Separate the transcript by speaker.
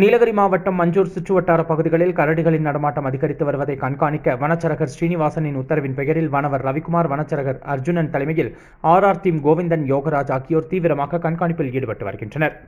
Speaker 1: நீலகிரி மாவட்டம் மஞ்சூர் சுற்றுவட்டார பகுதிகளில் கரடிகளின் நடமாட்டம் அதிகரித்து வருவதை கண்காணிக்க வனச்சரகர் ஸ்ரீனிவாசனின் உத்தரவின் பெயரில் வனவர் ரவிக்குமார் வனச்சரகர் அர்ஜுனன் தலைமையில் ஆர்ஆர் தீம் கோவிந்தன் யோகராஜ் ஆகியோர் தீவிரமாக கண்காணிப்பில் ஈடுபட்டு வருகின்றனர்